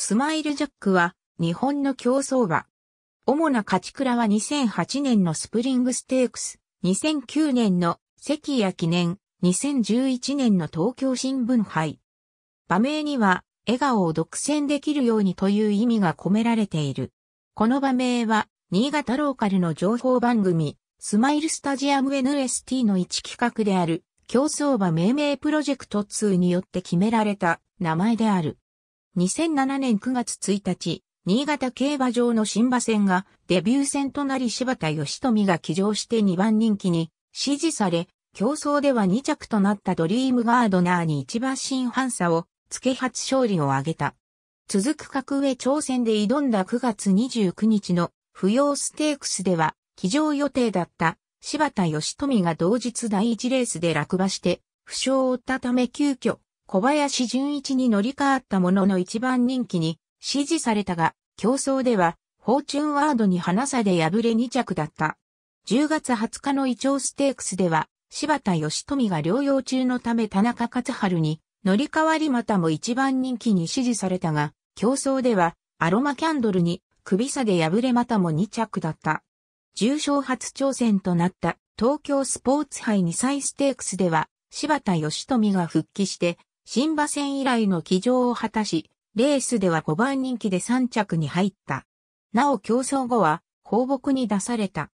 スマイルジャックは日本の競走馬。主な勝ち倉は2008年のスプリングステークス、2009年の関谷記念、2011年の東京新聞杯。場名には笑顔を独占できるようにという意味が込められている。この場名は新潟ローカルの情報番組、スマイルスタジアム NST の一企画である競走馬命名プロジェクト2によって決められた名前である。2007年9月1日、新潟競馬場の新馬戦がデビュー戦となり柴田義富が騎乗して2番人気に支持され、競争では2着となったドリームガードナーに1馬身半差をつけ初勝利を挙げた。続く格上挑戦で挑んだ9月29日の不要ステークスでは、騎乗予定だった柴田義富が同日第1レースで落馬して、負傷を負ったため急遽小林淳一に乗り換わったものの一番人気に支持されたが、競争では、フォーチュンワードに花差で敗れ2着だった。10月20日のイチョウステークスでは、柴田義富が療養中のため田中勝春に乗り換わりまたも一番人気に支持されたが、競争ではアロマキャンドルに首差で敗れまたも2着だった。重賞初挑戦となった東京スポーツ杯2歳ステークスでは、柴田義富が復帰して新馬戦以来の騎乗を果たし、レースでは5番人気で3着に入った。なお競争後は放牧に出された。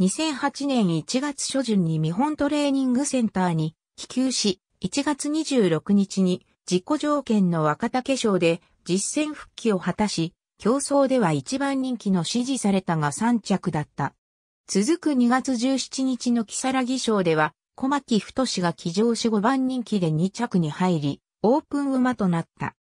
2008年1月初旬に見本トレーニングセンターに帰球し、1月26日に自己条件の若竹賞で実戦復帰を果たし、競争では1番人気の支持されたが3着だった。続く2月17日の木更木賞では小牧太が騎乗し5番人気で2着に入り、オープン馬となった。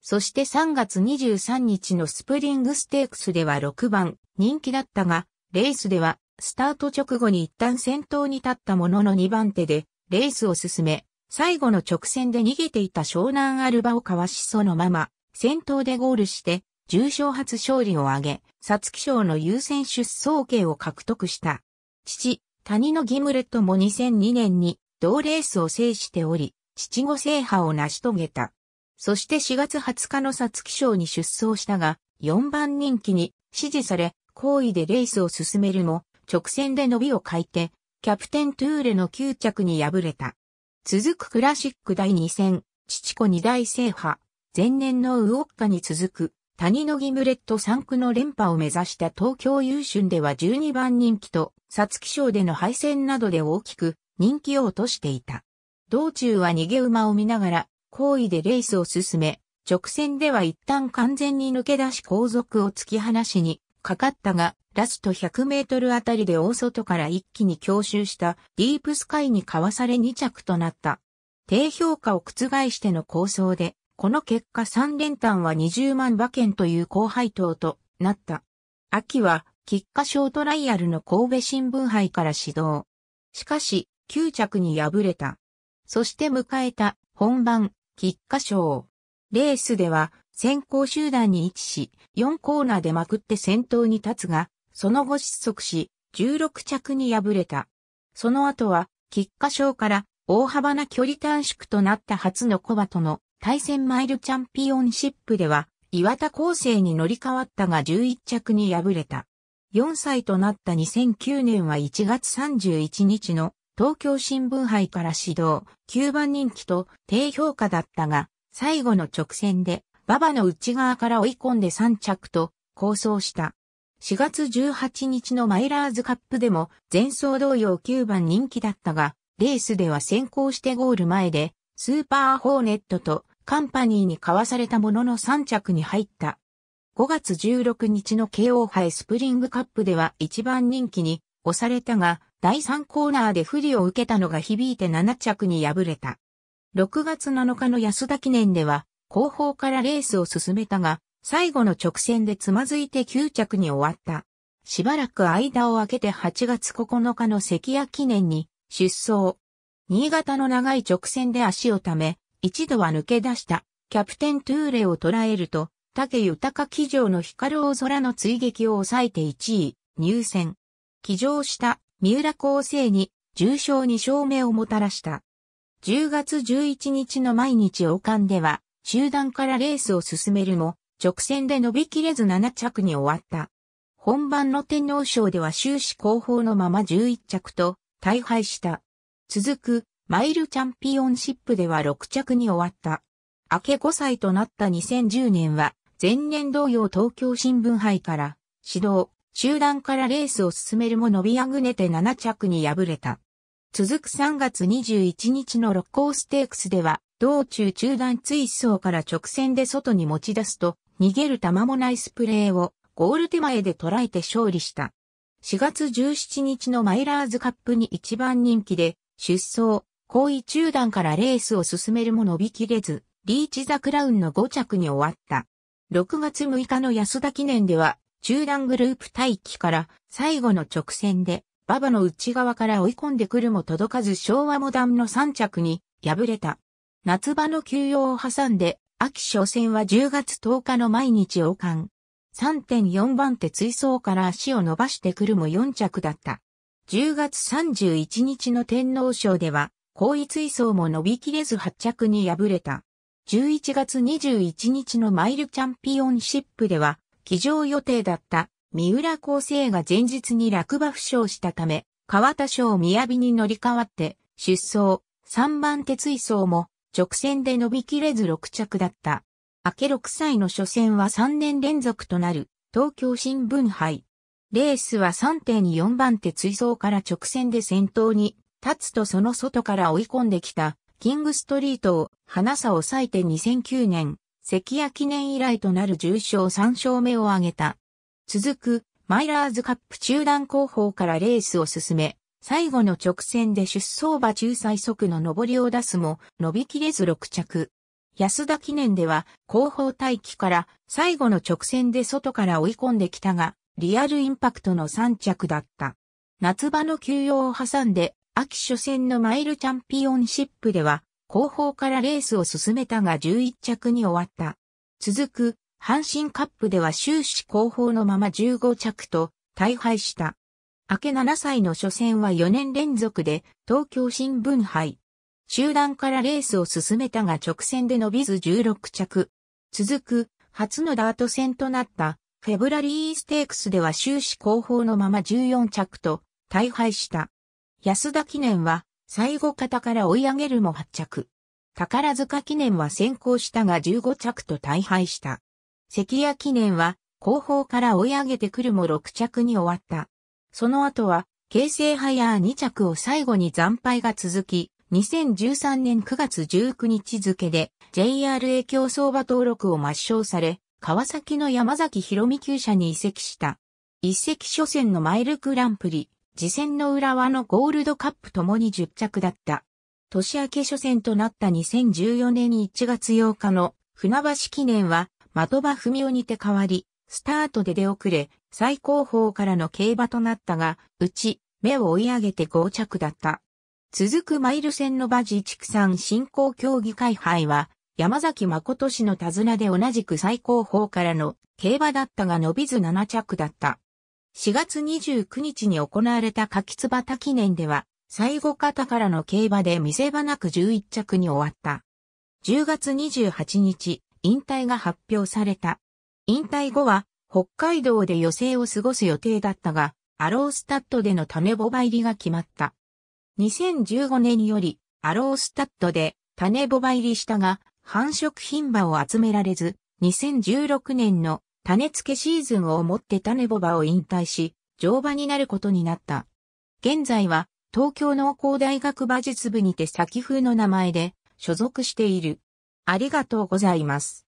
そして3月23日のスプリングステークスでは6番人気だったが、レースではスタート直後に一旦先頭に立ったものの2番手でレースを進め、最後の直線で逃げていた湘南アルバをかわしそのまま、先頭でゴールして、重賞初勝利を挙げ、皐月賞の優先出走権を獲得した。父、谷のギムレットも2002年に同レースを制しており、七五制覇を成し遂げた。そして4月20日の皐月賞に出走したが、4番人気に支持され、好意でレースを進めるも、直線で伸びを欠いて、キャプテントゥーレの9着に敗れた。続くクラシック第2戦、父子2大制覇、前年のウオッカに続く、谷野ギムレット3区の連覇を目指した東京優春では12番人気と、皐月賞での敗戦などで大きく人気を落としていた。道中は逃げ馬を見ながら、好意でレースを進め、直線では一旦完全に抜け出し後続を突き放しにかかったが、ラスト100メートルあたりで大外から一気に強襲したディープスカイにかわされ2着となった。低評価を覆しての構想で、この結果3連単は20万馬券という高配当となった。秋は、菊花賞トライアルの神戸新聞杯から始動。しかし、9着に敗れた。そして迎えた本番、菊花賞。レースでは、先行集団に位置し、4コーナーでまくって先頭に立つが、その後失速し、16着に敗れた。その後は、菊花賞から大幅な距離短縮となった初の小馬との対戦マイルチャンピオンシップでは、岩田厚生に乗り換わったが11着に敗れた。4歳となった2009年は1月31日の東京新聞杯から指導、9番人気と低評価だったが、最後の直線で、馬場の内側から追い込んで3着と、構想した。4月18日のマイラーズカップでも、前走同様9番人気だったが、レースでは先行してゴール前で、スーパーホーネットとカンパニーに買わされたものの3着に入った。5月16日の KO 杯スプリングカップでは一番人気に押されたが、第3コーナーで不利を受けたのが響いて7着に敗れた。6月7日の安田記念では、後方からレースを進めたが、最後の直線でつまずいて9着に終わった。しばらく間を空けて8月9日の関谷記念に出走。新潟の長い直線で足をため、一度は抜け出した、キャプテントゥーレを捉えると、竹豊騎乗の光大空の追撃を抑えて1位、入選。騎乗した三浦厚生に重賞に勝目をもたらした。10月11日の毎日王冠では、集団からレースを進めるも、直線で伸びきれず7着に終わった。本番の天皇賞では終始後方のまま11着と、大敗した。続く、マイルチャンピオンシップでは6着に終わった。明け5歳となった2010年は、前年同様東京新聞杯から指導、集団からレースを進めるも伸びあぐねて7着に敗れた。続く3月21日の六甲ステークスでは、道中中段追走から直線で外に持ち出すと、逃げる玉もないスプレーをゴール手前で捉えて勝利した。4月17日のマイラーズカップに一番人気で、出走、後位中段からレースを進めるも伸びきれず、リーチザクラウンの5着に終わった。6月6日の安田記念では、中段グループ待機から最後の直線で、馬場の内側から追い込んでくるも届かず昭和モダンの3着に敗れた。夏場の休養を挟んで、秋初戦は10月10日の毎日王冠。3.4番手追走から足を伸ばしてくるも4着だった。10月31日の天皇賞では、後位追走も伸びきれず8着に敗れた。11月21日のマイルチャンピオンシップでは、騎乗予定だった三浦厚生が前日に落馬負傷したため、川田賞尾に乗り換わって、出走、3番手追走も直線で伸びきれず6着だった。明け6歳の初戦は3年連続となる東京新聞杯。レースは3.4番手追走から直線で先頭に立つとその外から追い込んできた、キングストリートを、花さを抑えて2009年、関谷記念以来となる重賞3勝目を挙げた。続く、マイラーズカップ中段後方からレースを進め、最後の直線で出走馬中最速の上りを出すも、伸びきれず6着。安田記念では、後方待機から最後の直線で外から追い込んできたが、リアルインパクトの3着だった。夏場の休養を挟んで秋初戦のマイルチャンピオンシップでは、後方からレースを進めたが11着に終わった。続く、阪神カップでは終始後方のまま15着と、大敗した。明け7歳の初戦は4年連続で、東京新聞杯。集団からレースを進めたが直線で伸びず16着。続く、初のダート戦となった、フェブラリーステークスでは終始後方のまま14着と、大敗した。安田記念は、最後方から追い上げるも発着。宝塚記念は先行したが15着と大敗した。関谷記念は後方から追い上げてくるも6着に終わった。その後は、京成ハヤー2着を最後に惨敗が続き、2013年9月19日付で JRA 競争馬登録を抹消され、川崎の山崎博美厩舎に移籍した。一席初戦のマイルグランプリ、次戦の浦和のゴールドカップともに10着だった。年明け初戦となった2014年1月8日の船橋記念は、的場文雄にて変わり、スタートで出遅れ、最高峰からの競馬となったが、うち、目を追い上げて5着だった。続くマイル戦の馬自畜産振興協議会杯は、山崎誠氏の手綱で同じく最高峰からの競馬だったが伸びず7着だった。4月29日に行われた柿椿記念では、最後方からの競馬で見せ場なく11着に終わった。10月28日、引退が発表された。引退後は、北海道で余生を過ごす予定だったが、アロースタッドでの種ボバ入りが決まった。2015年より、アロースタッドで種ボバ入りしたが、繁殖品馬を集められず、2016年の種付けシーズンをもって種ボバを引退し、乗馬になることになった。現在は、東京農工大学馬術部にて先風の名前で所属している。ありがとうございます。